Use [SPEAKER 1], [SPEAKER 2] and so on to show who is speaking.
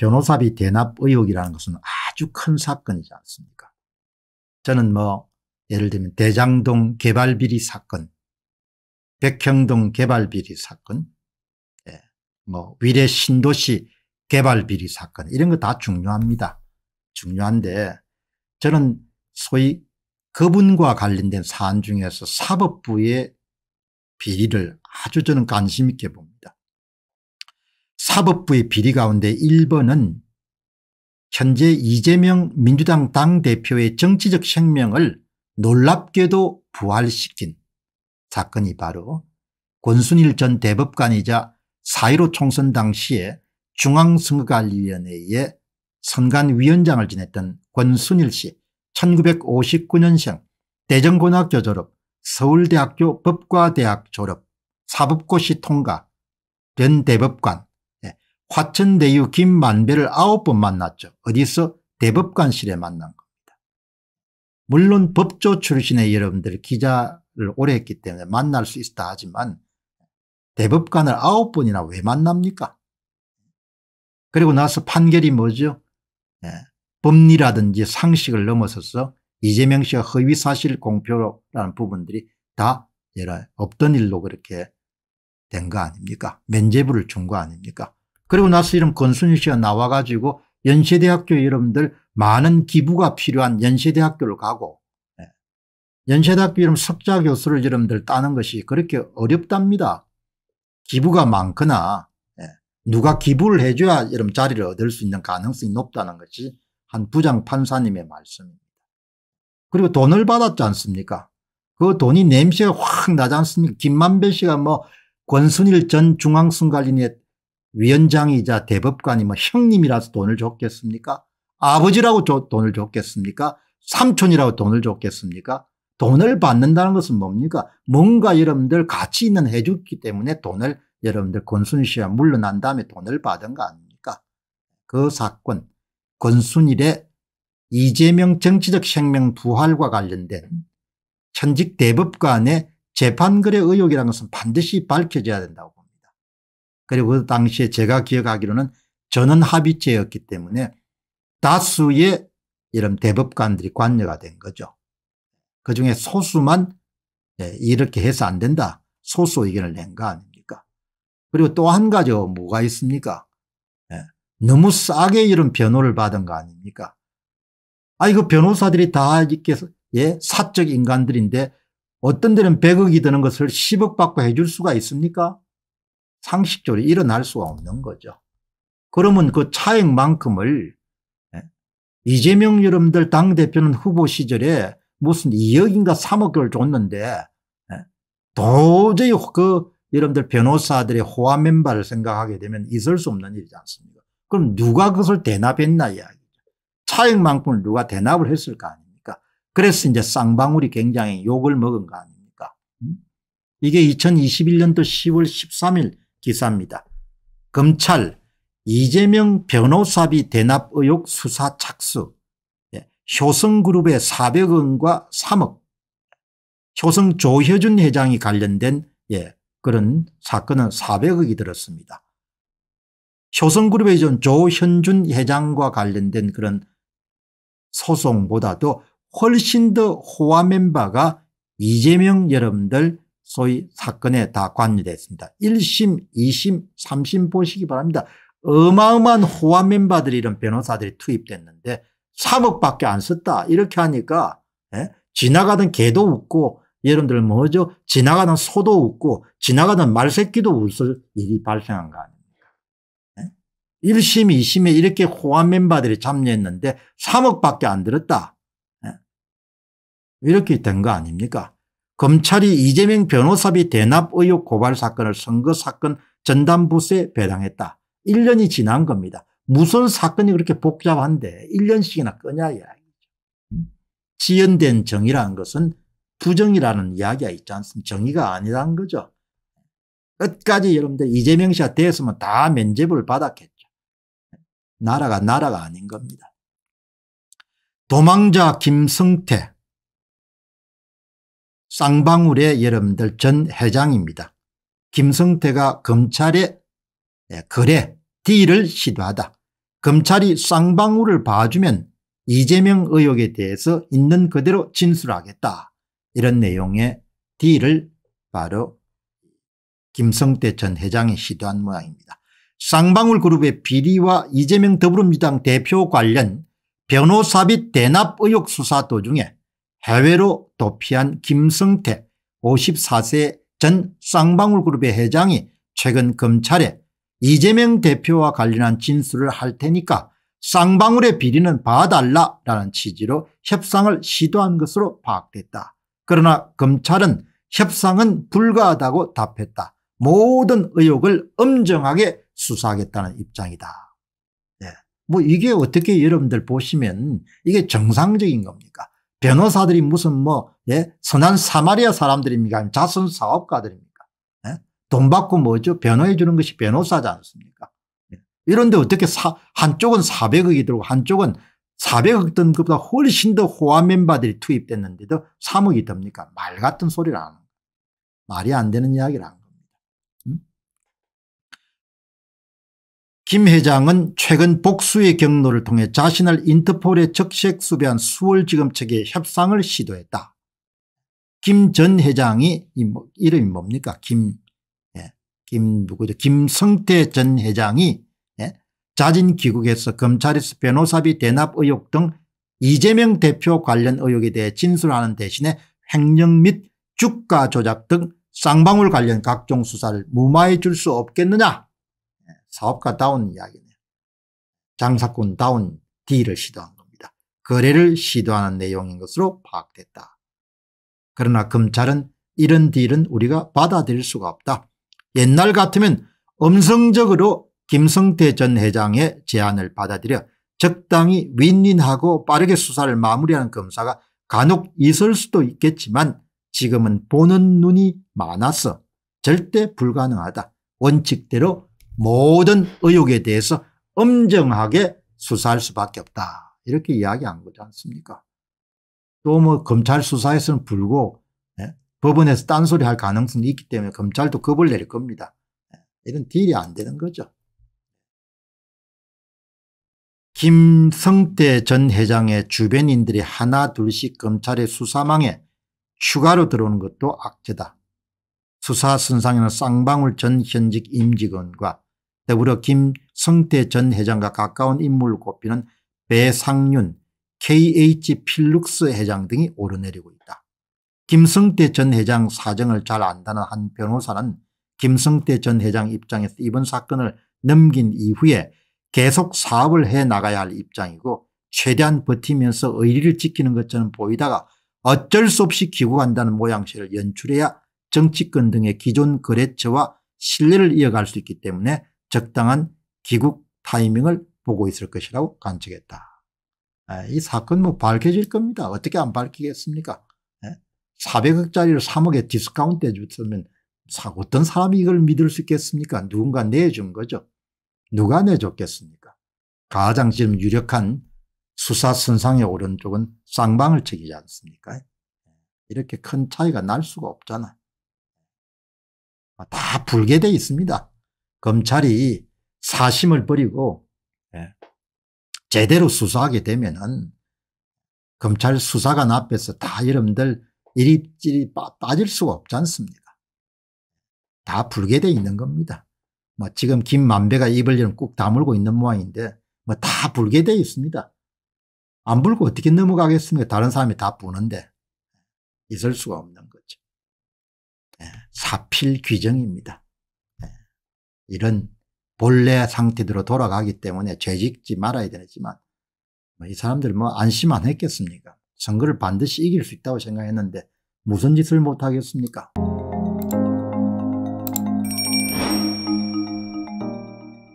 [SPEAKER 1] 변호사비 대납 의혹이라는 것은 아주 큰 사건이지 않습니까? 저는 뭐 예를 들면 대장동 개발비리 사건, 백형동 개발비리 사건, 예, 뭐 위례 신도시 개발비리 사건 이런 거 다 중요합니다. 중요한데 저는 소위 그분과 관련된 사안 중에서 사법부의 비리를 아주 저는 관심 있게 봅니다. 사법부의 비리 가운데 1번은 현재 이재명 민주당 당대표의 정치적 생명을 놀랍게도 부활시킨 사건이 바로 권순일 전 대법관이자 4.15 총선 당시에 중앙선거관리위원회의 선관위원장을 지냈던 권순일 씨 1959년생 대전고등학교 졸업 서울대학교 법과대학 졸업 사법고시 통과 전 대법관 화천대유 김만배를 아홉 번 만났죠. 어디서? 대법관실에 만난 겁니다. 물론 법조 출신의 여러분들 기자를 오래 했기 때문에 만날 수 있다 하지만 대법관을 아홉 번이나 왜 만납니까? 그리고 나서 판결이 뭐죠? 예. 법리라든지 상식을 넘어서서 이재명 씨가 허위 사실 공표라는 부분들이 다 없던 일로 그렇게 된 거 아닙니까? 면죄부를 준 거 아닙니까? 그리고 나서 이런 권순희 씨가 나와가지고 연세대학교 여러분들 많은 기부가 필요한 연세대학교를 가고 예. 연세대학교 이름 석자 교수를 여러분들 따는 것이 그렇게 어렵답니다. 기부가 많거나 예. 누가 기부를 해줘야 여러분 자리를 얻을 수 있는 가능성이 높다는 것이 한 부장 판사님의 말씀입니다. 그리고 돈을 받았지 않습니까? 그 돈이 냄새가 확 나지 않습니까? 김만배 씨가 뭐 권순일 전 중앙선관위의 위원장이자 대법관이 뭐 형님이라서 돈을 줬겠습니까? 아버지라고 조, 돈을 줬겠습니까? 삼촌이라고 돈을 줬겠습니까? 돈을 받는다는 것은 뭡니까? 뭔가 여러분들 가치 있는 해줬기 때문에 돈을 여러분들 권순 씨가 물러난 다음에 돈을 받은 거 아닙니까? 그 사건 권순일의 이재명 정치적 생명 부활과 관련된 천직 대법관의 재판거래 의혹이라는 것은 반드시 밝혀져야 된다고 그리고 그 당시에 제가 기억하기로는 전원 합의체였기 때문에 다수의 이런 대법관들이 관여가 된 거죠. 그중에 소수만 예, 이렇게 해서 안 된다. 소수 의견을 낸 거 아닙니까? 그리고 또 한 가지 뭐가 있습니까? 예, 너무 싸게 이런 변호를 받은 거 아닙니까? 아니 그 변호사들이 다 이렇게 예, 사적 인간들인데 어떤 데는 100억이 드는 것을 10억 받고 해줄 수가 있습니까? 상식적으로 일어날 수가 없는 거죠. 그러면 그 차액만큼을 예? 이재명 여러분들 당대표는 후보 시절에 무슨 2억인가 3억을 줬는데 예? 도저히 그 여러분들 변호사들의 호화 맨발을 생각하게 되면 있을 수 없는 일이지 않습니까? 그럼 누가 그것을 대납했나 이야기죠. 차액만큼을 누가 대납을 했을 거 아닙니까? 그래서 이제 쌍방울이 굉장히 욕을 먹은 거 아닙니까? 음? 이게 2021년도 10월 13일 기사입니다. 검찰 이재명 변호사비 대납 의혹 수사 착수 예, 효성그룹의 400억 과 3억 효성 조효준 회장이 관련된 예, 그런 사건은 400억이 들었습니다. 효성그룹의 전 조현준 회장과 관련된 그런 소송보다도 훨씬 더 호화 멤버가 이재명 여러분들 소위 사건에 다관여됐습니다 1심, 2심, 3심 보시기 바랍니다. 어마어마한 호화 멤버들이 이런 변호사들이 투입됐는데 3억밖에 안 썼다 이렇게 하니까 예? 지나가던 개도 웃고 여러분들 뭐죠? 지나가던 소도 웃고 지나가던 말새끼도 웃을 일이 발생한 거 아닙니까? 예? 1심 2심에 이렇게 호화 멤버들이 참여했는데 3억밖에 안 들었다. 예? 이렇게 된 거 아닙니까? 검찰이 이재명 변호사비 대납 의혹 고발 사건을 선거 사건 전담부서에 배당했다. 1년이 지난 겁니다. 무슨 사건이 그렇게 복잡한데 1년씩이나 꺼냐 이야기죠. 음? 지연된 정의라는 것은 부정이라는 이야기가 있지 않습니까? 정의가 아니라는 거죠. 끝까지 여러분들 이재명 씨가 대해면다면접을 받았겠죠. 나라가 나라가 아닌 겁니다. 도망자 김성태 쌍방울의 여러분들 전 회장입니다. 김성태가 검찰의 예, 거래 딜을 시도하다. 검찰이 쌍방울을 봐주면 이재명 의혹에 대해서 있는 그대로 진술하겠다. 이런 내용의 딜을 바로 김성태 전 회장이 시도한 모양입니다. 쌍방울 그룹의 비리와 이재명 더불어민주당 대표 관련 변호사 비 대납 의혹 수사 도중에 해외로 도피한 김성태 54세 전 쌍방울그룹의 회장이 최근 검찰에 이재명 대표와 관련한 진술을 할 테니까 쌍방울의 비리는 봐달라라는 취지로 협상을 시도한 것으로 파악됐다. 그러나 검찰은 협상은 불가하다고 답했다. 모든 의혹을 엄정하게 수사하겠다는 입장이다. 네. 뭐 이게 어떻게 여러분들 보시면 이게 정상적인 겁니까? 변호사들이 무슨 뭐 예? 선한 사마리아 사람들입니까? 자선 사업가들입니까? 예? 돈 받고 뭐죠? 변호해 주는 것이 변호사지 않습니까? 예. 이런데 어떻게 사, 한쪽은 400억이 들고 어 한쪽은 400억 든 것보다 훨씬 더 호화 멤버들이 투입됐는데도 3억이 듭니까? 말 같은 소리를 하는 말이 안 되는 이야기를 하는 김 회장은 최근 복수의 경로를 통해 자신을 인터폴에 적색 수배한 수월지검 측의 협상을 시도했다. 김 전 회장이 뭐, 이름이 뭡니까 김, 예, 김 누구죠 김성태 전 회장이 예, 자진 귀국해서 검찰에서 변호사비 대납 의혹 등 이재명 대표 관련 의혹에 대해 진술하는 대신에 횡령 및 주가 조작 등 쌍방울 관련 각종 수사를 무마해 줄 수 없겠느냐 사업가다운 이야기네요. 장사꾼다운 딜을 시도한 겁니다. 거래를 시도하는 내용인 것으로 파악됐다. 그러나 검찰은 이런 딜은 우리가 받아들일 수가 없다. 옛날 같으면 음성적으로 김성태 전 회장의 제안을 받아들여 적당히 윈윈하고 빠르게 수사를 마무리하는 검사가 간혹 있을 수도 있겠지만 지금은 보는 눈이 많아서 절대 불가능하다. 원칙대로 모든 의혹에 대해서 엄정하게 수사할 수밖에 없다. 이렇게 이야기한 거지 않습니까? 또 뭐 검찰 수사에서는 불고 예? 법원에서 딴소리 할 가능성이 있기 때문에 검찰도 겁을 내릴 겁니다. 예? 이런 딜이 안 되는 거죠. 김성태 전 회장의 주변인들이 하나 둘씩 검찰의 수사망에 추가로 들어오는 것도 악재다. 수사 선상에는 쌍방울 전 현직 임직원과 더불어 네, 김성태 전 회장과 가까운 인물로 꼽히는 배상윤, KH 필룩스 회장 등이 오르내리고 있다. 김성태 전 회장 사정을 잘 안다는 한 변호사는 김성태 전 회장 입장에서 이번 사건을 넘긴 이후에 계속 사업을 해나가야 할 입장이고 최대한 버티면서 의리를 지키는 것처럼 보이다가 어쩔 수 없이 기구한다는 모양새를 연출해야 정치권 등의 기존 거래처와 신뢰를 이어갈 수 있기 때문에 적당한 기국 타이밍을 보고 있을 것이라고 간측했다이 사건 뭐 밝혀질 겁니다. 어떻게 안 밝히겠습니까? 400억짜리를 3억에 디스카운트 해줬으면 어떤 사람이 이걸 믿을 수 있겠습니까? 누군가 내준 거죠. 누가 내줬겠습니까? 가장 지금 유력한 수사 선상에 오른 쪽은 쌍방을 책이지 않습니까? 이렇게 큰 차이가 날 수가 없잖아. 아, 다 불게 돼 있습니다. 검찰이 사심을 버리고 예, 제대로 수사하게 되면은 검찰 수사관 앞에서 다 여러분들 이리저리 빠질 수가 없지 않습니까? 다 불게 돼 있는 겁니다. 뭐 지금 김만배가 입을 꾹 다물고 있는 모양인데 뭐다 불게 돼 있습니다. 안 불고 어떻게 넘어가겠습니까? 다른 사람이 다 부는데 있을 수가 없는 거죠. 예, 사필 귀정입니다 이런 본래 상태대로 돌아가기 때문에 죄짓지 말아야 되지만 뭐 이 사람들 뭐 안심만 했겠습니까? 선거를 반드시 이길 수 있다고 생각했는데 무슨 짓을 못하겠습니까?